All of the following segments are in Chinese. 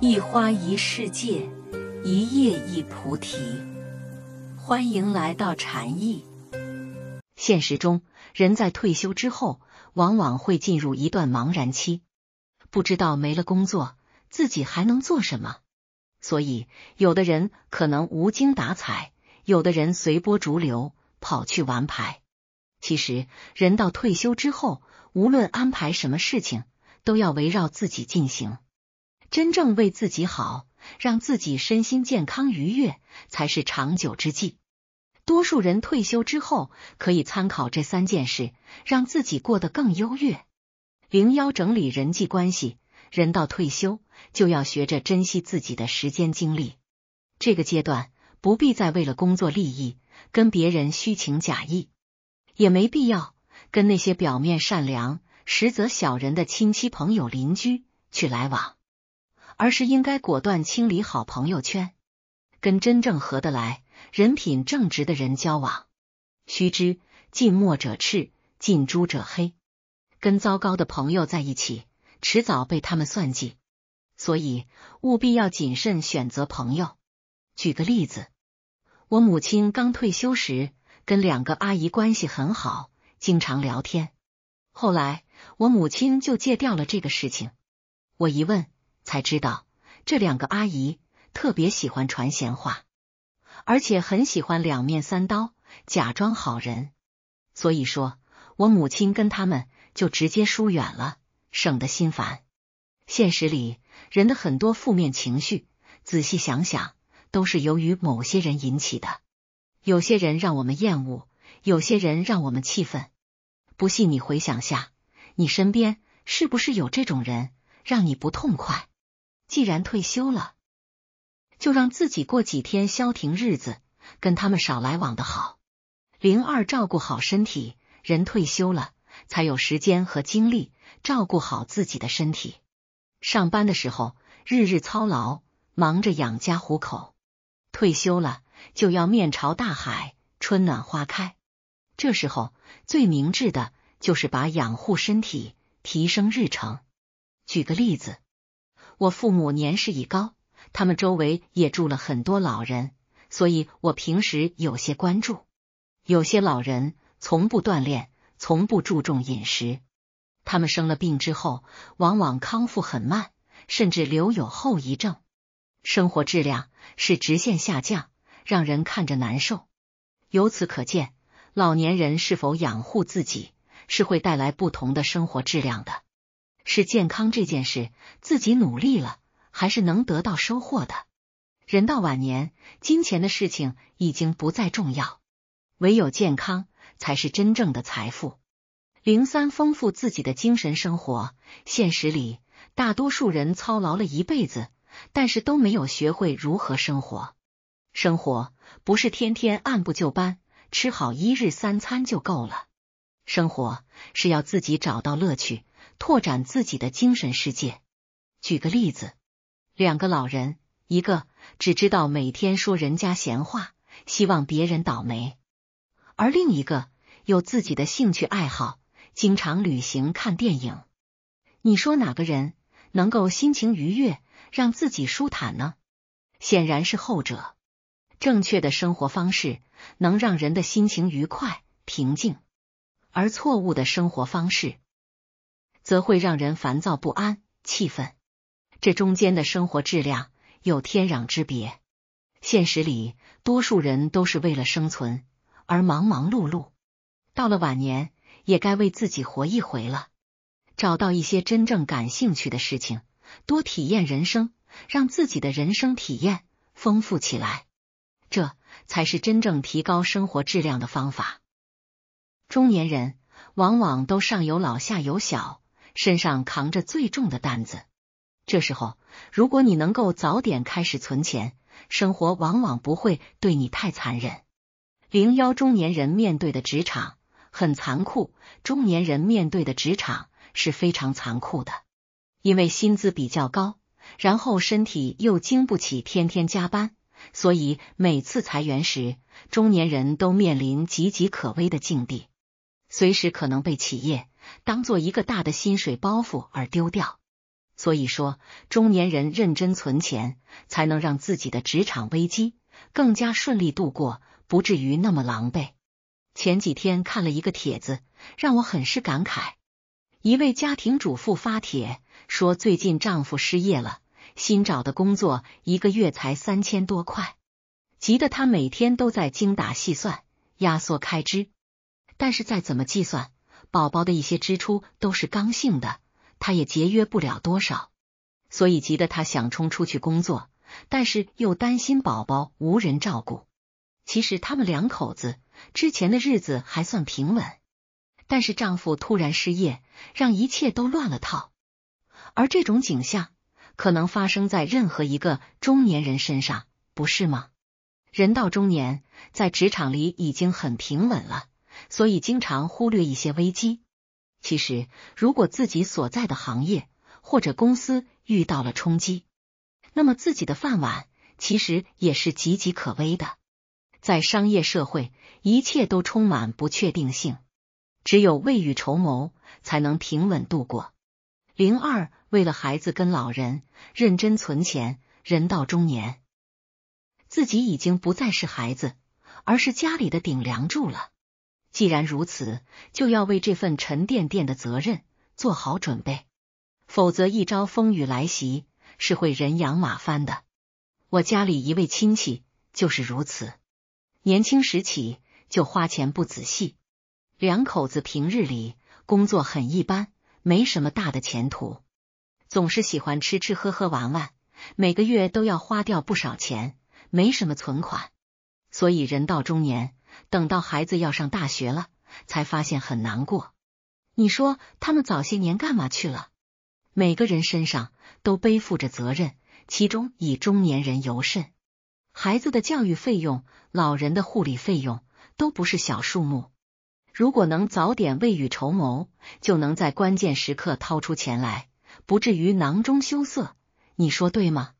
一花一世界，一叶一菩提。欢迎来到禅意。现实中，人在退休之后，往往会进入一段茫然期，不知道没了工作，自己还能做什么。所以，有的人可能无精打采，有的人随波逐流，跑去玩牌。其实，人到退休之后，无论安排什么事情，都要围绕自己进行。真正为自己好，让自己身心健康愉悦才是长久之计。多数人退休之后，可以参考这三件事，让自己过得更优越。零幺整理人际关系，人到退休就要学着珍惜自己的时间精力。这个阶段不必再为了工作利益跟别人虚情假意，也没必要跟那些表面善良、实则小人的亲戚朋友邻居去来往。而是应该果断清理好朋友圈，跟真正合得来、人品正直的人交往。须知近墨者赤，近朱者黑。跟糟糕的朋友在一起，迟早被他们算计。所以务必要谨慎选择朋友。举个例子，我母亲刚退休时跟两个阿姨关系很好，经常聊天。后来我母亲就戒掉了这个事情。我一问。才知道这两个阿姨特别喜欢传闲话，而且很喜欢两面三刀，假装好人。所以说，我母亲跟他们就直接疏远了，省得心烦。现实里，人的很多负面情绪，仔细想想，都是由于某些人引起的。有些人让我们厌恶，有些人让我们气愤。不信你回想下，你身边是不是有这种人，让你不痛快？既然退休了，就让自己过几天消停日子，跟他们少来往的好。灵儿，照顾好身体，人退休了才有时间和精力照顾好自己的身体。上班的时候日日操劳，忙着养家糊口，退休了就要面朝大海，春暖花开。这时候最明智的就是把养护身体提升日程。举个例子。我父母年事已高，他们周围也住了很多老人，所以我平时有些关注。有些老人从不锻炼，从不注重饮食，他们生了病之后，往往康复很慢，甚至留有后遗症，生活质量是直线下降，让人看着难受。由此可见，老年人是否养护自己，是会带来不同的生活质量的。是健康这件事，自己努力了，还是能得到收获的。人到晚年，金钱的事情已经不再重要，唯有健康才是真正的财富。零三，丰富自己的精神生活。现实里，大多数人操劳了一辈子，但是都没有学会如何生活。生活不是天天按部就班，吃好一日三餐就够了。生活是要自己找到乐趣。拓展自己的精神世界。举个例子，两个老人，一个只知道每天说人家闲话，希望别人倒霉；而另一个有自己的兴趣爱好，经常旅行、看电影。你说哪个人能够心情愉悦，让自己舒坦呢？显然是后者。正确的生活方式能让人的心情愉快、平静，而错误的生活方式。则会让人烦躁不安、气愤，这中间的生活质量有天壤之别。现实里，多数人都是为了生存而忙忙碌碌，到了晚年也该为自己活一回了。找到一些真正感兴趣的事情，多体验人生，让自己的人生体验丰富起来，这才是真正提高生活质量的方法。中年人往往都上有老，下有小。身上扛着最重的担子，这时候如果你能够早点开始存钱，生活往往不会对你太残忍。零幺中年人面对的职场很残酷，中年人面对的职场是非常残酷的，因为薪资比较高，然后身体又经不起天天加班，所以每次裁员时，中年人都面临岌岌可危的境地，随时可能被企业。当做一个大的薪水包袱而丢掉，所以说中年人认真存钱，才能让自己的职场危机更加顺利度过，不至于那么狼狈。前几天看了一个帖子，让我很是感慨。一位家庭主妇发帖说，最近丈夫失业了，新找的工作一个月才三千多块，急得她每天都在精打细算，压缩开支。但是再怎么计算。宝宝的一些支出都是刚性的，他也节约不了多少，所以急得他想冲出去工作，但是又担心宝宝无人照顾。其实他们两口子之前的日子还算平稳，但是丈夫突然失业，让一切都乱了套。而这种景象可能发生在任何一个中年人身上，不是吗？人到中年，在职场里已经很平稳了。所以，经常忽略一些危机。其实，如果自己所在的行业或者公司遇到了冲击，那么自己的饭碗其实也是岌岌可危的。在商业社会，一切都充满不确定性，只有未雨绸缪，才能平稳度过。零二为了孩子跟老人认真存钱，人到中年，自己已经不再是孩子，而是家里的顶梁柱了。既然如此，就要为这份沉甸甸的责任做好准备，否则一朝风雨来袭，是会人仰马翻的。我家里一位亲戚就是如此，年轻时起就花钱不仔细，两口子平日里工作很一般，没什么大的前途，总是喜欢吃吃喝喝玩玩，每个月都要花掉不少钱，没什么存款，所以人到中年。等到孩子要上大学了，才发现很难过。你说他们早些年干嘛去了？每个人身上都背负着责任，其中以中年人尤甚。孩子的教育费用，老人的护理费用，都不是小数目。如果能早点未雨绸缪，就能在关键时刻掏出钱来，不至于囊中羞涩。你说对吗？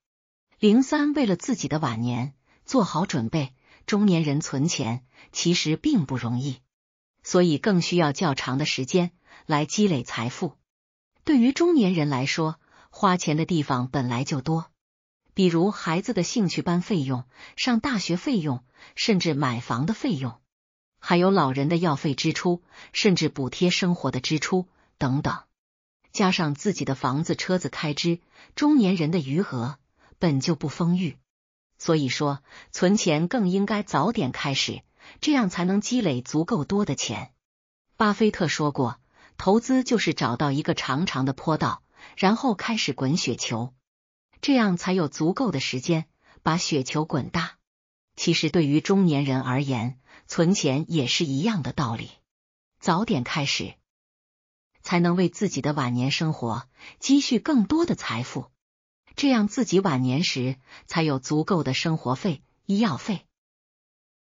零三为了自己的晚年做好准备。中年人存钱其实并不容易，所以更需要较长的时间来积累财富。对于中年人来说，花钱的地方本来就多，比如孩子的兴趣班费用、上大学费用，甚至买房的费用，还有老人的药费支出，甚至补贴生活的支出等等。加上自己的房子、车子开支，中年人的余额本就不丰裕。所以说，存钱更应该早点开始，这样才能积累足够多的钱。巴菲特说过，投资就是找到一个长长的坡道，然后开始滚雪球，这样才有足够的时间把雪球滚大。其实，对于中年人而言，存钱也是一样的道理，早点开始，才能为自己的晚年生活积蓄更多的财富。这样，自己晚年时才有足够的生活费、医药费。